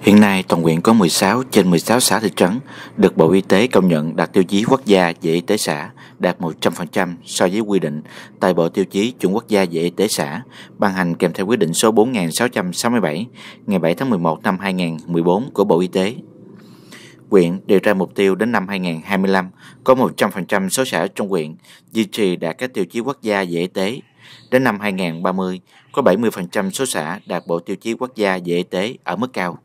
Hiện nay, toàn huyện có 16 trên 16 xã thị trấn được Bộ Y tế công nhận đạt tiêu chí quốc gia về y tế xã, đạt 100% so với quy định tại Bộ Tiêu chí Chuẩn quốc gia về y tế xã, ban hành kèm theo quyết định số 4667 ngày 7 tháng 11 năm 2014 của Bộ Y tế. Quyện đề ra mục tiêu đến năm 2025 có 100% số xã trong quyện duy trì đạt các tiêu chí quốc gia về y tế Đến năm 2030, có 70% số xã đạt bộ tiêu chí quốc gia về y tế ở mức cao.